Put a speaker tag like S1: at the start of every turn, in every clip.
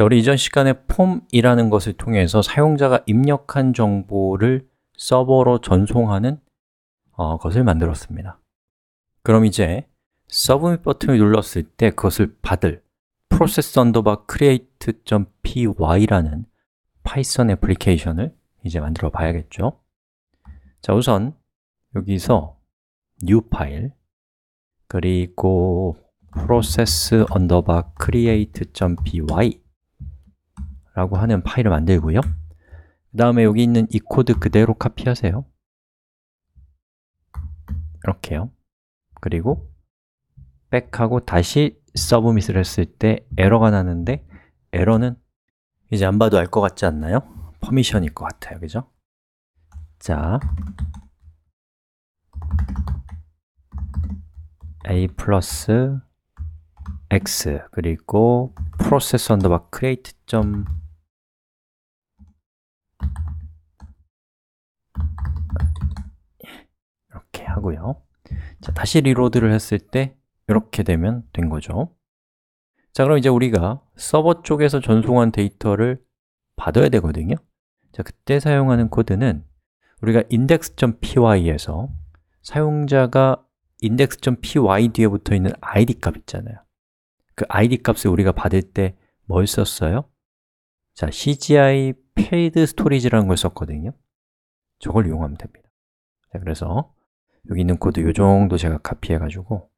S1: 자, 우리 이전 시간에 폼이라는 것을 통해서 사용자가 입력한 정보를 서버로 전송하는 어, 것을 만들었습니다. 그럼 이제 서브밋 버튼을 눌렀을 때 그것을 받을 process u n d create.py라는 파이썬 애플리케이션을 이제 만들어 봐야겠죠. 자, 우선 여기서 new 파일 그리고 process u n d create.py 라고 하는 파일을 만들고요 그 다음에 여기 있는 이 코드 그대로 카피하세요 이렇게요 그리고 백하고 다시 서브밋을 했을 때 에러가 나는데 에러는 이제 안 봐도 알 것 같지 않나요? 퍼미션일 것 같아요, 그죠? 자 a 플러스 x 그리고 process underbar create 되고요 자, 다시 리로드를 했을 때 이렇게 되면 된 거죠 자, 그럼 이제 우리가 서버 쪽에서 전송한 데이터를 받아야 되거든요 자, 그때 사용하는 코드는 우리가 index.py에서 사용자가 index.py 뒤에 붙어 있는 id 값 있잖아요 그 id 값을 우리가 받을 때 뭘 썼어요? 자, CGI paid storage라는 걸 썼거든요 저걸 이용하면 됩니다 자, 그래서 여기 있는 코드 요 정도 제가 카피해 가지고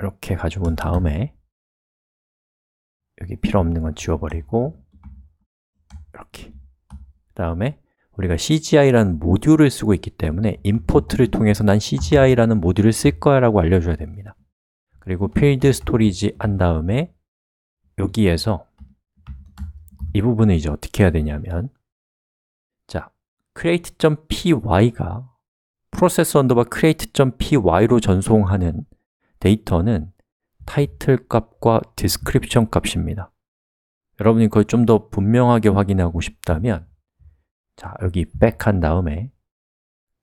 S1: 이렇게 가져온 다음에 여기 필요 없는 건 지워버리고 이렇게 그 다음에 우리가 CGI라는 모듈을 쓰고 있기 때문에 import를 통해서 난 CGI라는 모듈을 쓸 거야 라고 알려줘야 됩니다 그리고 필드 스토리지 한 다음에 여기에서 이 부분을 이제 어떻게 해야 되냐면 자, create.py가 process 언더바 create.py로 전송하는 데이터는 타이틀 값과 description 값입니다. 여러분이 그걸 좀 더 분명하게 확인하고 싶다면 자, 여기 백한 다음에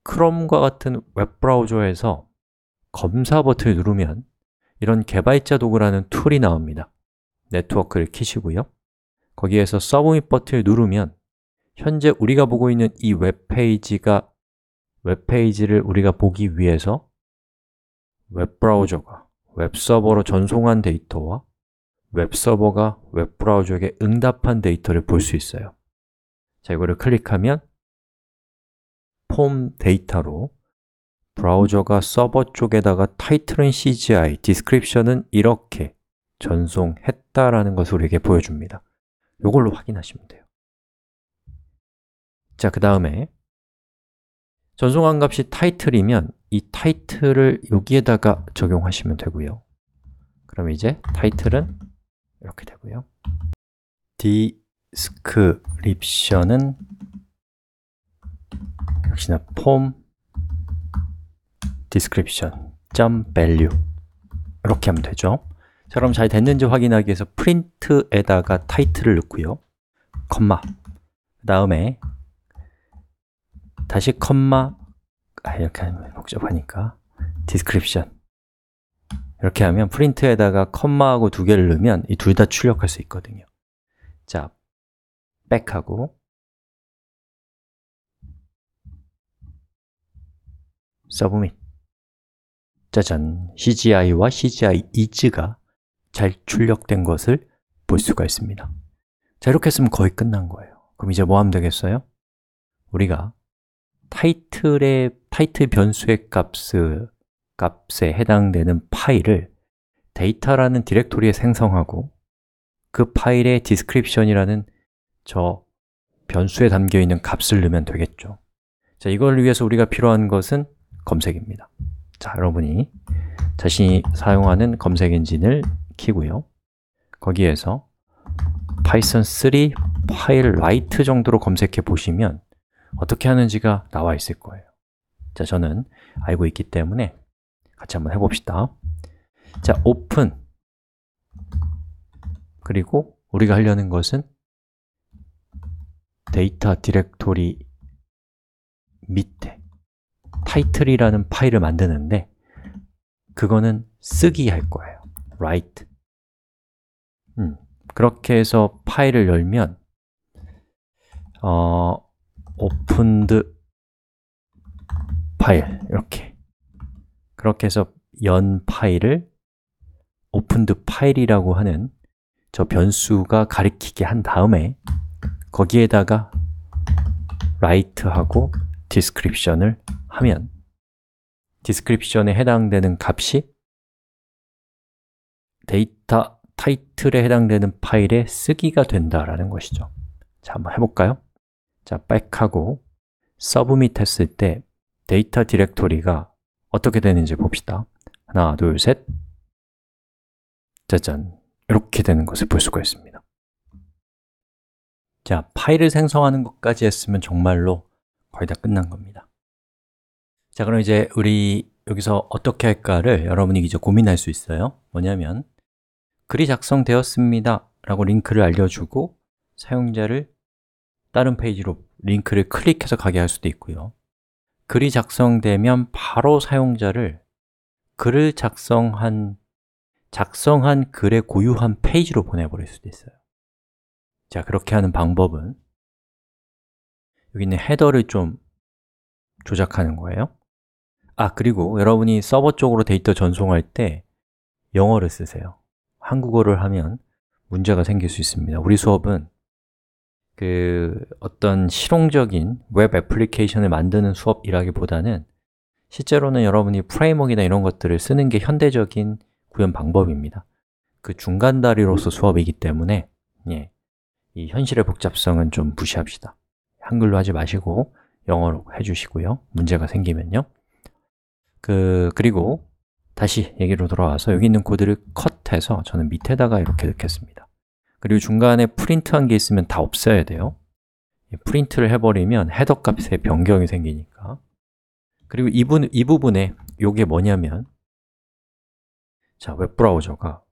S1: 크롬과 같은 웹브라우저에서 검사 버튼을 누르면 이런 개발자 도구라는 툴이 나옵니다. 네트워크를 키시고요. 거기에서 서브밋 버튼을 누르면 현재 우리가 보고 있는 이 웹페이지가 웹페이지를 우리가 보기 위해서 웹브라우저가 웹서버로 전송한 데이터와 웹서버가 웹브라우저에게 응답한 데이터를 볼 수 있어요 자, 이거를 클릭하면 폼 데이터로 브라우저가 서버 쪽에다가 타이틀은 CGI, 디스크립션은 이렇게 전송했다라는 것을 우리에게 보여줍니다 이걸로 확인하시면 돼요 자, 그 다음에 전송한 값이 타이틀이면 이 타이틀을 여기에다가 적용하시면 되고요 그럼 이제 타이틀은 이렇게 되고요 디스크립션은 역시나 폼 디스크립션 점 value 이렇게 하면 되죠 자, 그럼 잘 됐는지 확인하기 위해서 프린트에다가 타이틀을 넣고요 콤마 그 다음에 다시 컴마 아, 이렇게 하면 복잡하니까 description 이렇게 하면 프린트에다가 컴마하고 두 개를 넣으면 이 둘 다 출력할 수 있거든요 자, 백하고 submit 짜잔, CGI와 CGI is가 잘 출력된 것을 볼 수가 있습니다 자, 이렇게 했으면 거의 끝난 거예요 그럼 이제 뭐 하면 되겠어요? 우리가 타이틀의 타이틀 변수의 값을 값에 해당되는 파일을 데이터라는 디렉토리에 생성하고 그파일의 description이라는 저 변수에 담겨 있는 값을 넣으면 되겠죠. 자, 이걸 위해서 우리가 필요한 것은 검색입니다. 자, 여러분이 자신이 사용하는 검색 엔진을 키고요. 거기에서 python 3 파일 라이트 정도로 검색해 보시면 어떻게 하는지가 나와 있을 거예요 자, 저는 알고 있기 때문에 같이 한번 해봅시다 자, open 그리고 우리가 하려는 것은 데이터 디렉토리 밑에 타이틀이라는 파일을 만드는데 그거는 쓰기 할 거예요 write 음, 그렇게 해서 파일을 열면 어, opened 파일 이렇게 그렇게 해서 연 파일을 opened 파일이라고 하는 저 변수가 가리키게 한 다음에 거기에다가 write하고 description을 하면 description에 해당되는 값이 데이터 타이틀에 해당되는 파일에 쓰기가 된다라는 것이죠 자, 한번 해볼까요? 자, 백하고 서브밋 했을 때 데이터 디렉토리가 어떻게 되는지 봅시다 하나, 둘, 셋 짜잔, 이렇게 되는 것을 볼 수가 있습니다 자, 파일을 생성하는 것까지 했으면 정말로 거의 다 끝난 겁니다 자, 그럼 이제 우리 여기서 어떻게 할까를 여러분이 이제 고민할 수 있어요 뭐냐면 글이 작성되었습니다 라고 링크를 알려주고 사용자를 다른 페이지로 링크를 클릭해서 가게 할 수도 있고요 글이 작성되면 바로 사용자를 글을 작성한 작성한 글의 고유한 페이지로 보내버릴 수도 있어요 자, 그렇게 하는 방법은 여기 있는 헤더를 좀 조작하는 거예요 아, 그리고 여러분이 서버 쪽으로 데이터 전송할 때 영어를 쓰세요 한국어를 하면 문제가 생길 수 있습니다 우리 수업은 그 어떤 실용적인 웹 애플리케이션을 만드는 수업이라기보다는 실제로는 여러분이 프레임워크나 이런 것들을 쓰는 게 현대적인 구현 방법입니다. 그 중간 다리로서 수업이기 때문에 예, 이 현실의 복잡성은 좀 무시합시다. 한글로 하지 마시고 영어로 해주시고요. 문제가 생기면요. 그 그리고 다시 얘기로 돌아와서 여기 있는 코드를 컷해서 저는 밑에다가 이렇게 넣겠습니다. 그리고 중간에 프린트한 게 있으면 다 없애야 돼요 프린트를 해버리면 헤더 값에 변경이 생기니까 그리고 이, 부, 이 부분에 이게 뭐냐면 자, 웹브라우저가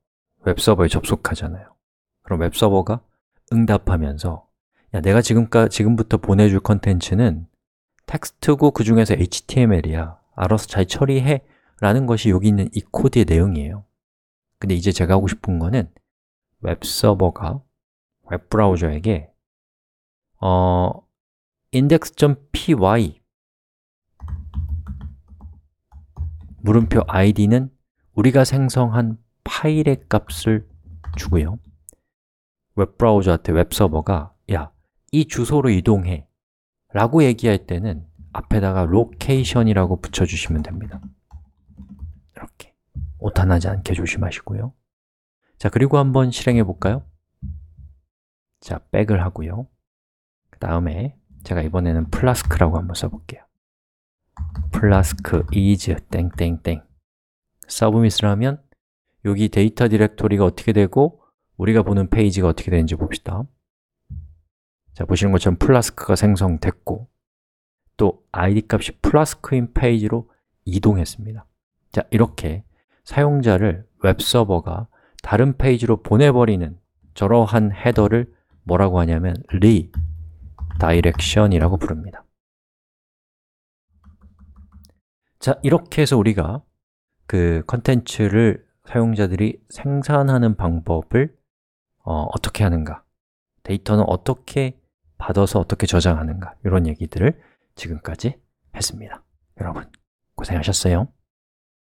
S1: 웹서버에 접속하잖아요 그럼 웹서버가 응답하면서 야, 내가 지금까, 지금부터 보내줄 컨텐츠는 텍스트고 그 중에서 HTML이야 알아서 잘 처리해 라는 것이 여기 있는 이 코드의 내용이에요 근데 이제 제가 하고 싶은 거는 웹서버가 웹브라우저에게 어, index.py 물음표 id는 우리가 생성한 파일의 값을 주고요 웹브라우저한테 웹서버가 야, 이 주소로 이동해 라고 얘기할 때는 앞에다가 location이라고 붙여주시면 됩니다 이렇게 오타나지 않게 조심하시고요 자, 그리고 한번 실행해 볼까요? 자, 백을 하고요 그 다음에 제가 이번에는 플라스크라고 한번 써볼게요 플라스크 is 땡땡땡 서브밋을 하면 여기 데이터 디렉토리가 어떻게 되고 우리가 보는 페이지가 어떻게 되는지 봅시다 자, 보시는 것처럼 플라스크가 생성됐고 또 id 값이 플라스크인 페이지로 이동했습니다 자, 이렇게 사용자를 웹서버가 다른 페이지로 보내버리는 저러한 헤더를 뭐라고 하냐면 redirection이라고 부릅니다 자, 이렇게 해서 우리가 그 컨텐츠를 사용자들이 생산하는 방법을 어, 어떻게 하는가 데이터는 어떻게 받아서 어떻게 저장하는가 이런 얘기들을 지금까지 했습니다 여러분 고생하셨어요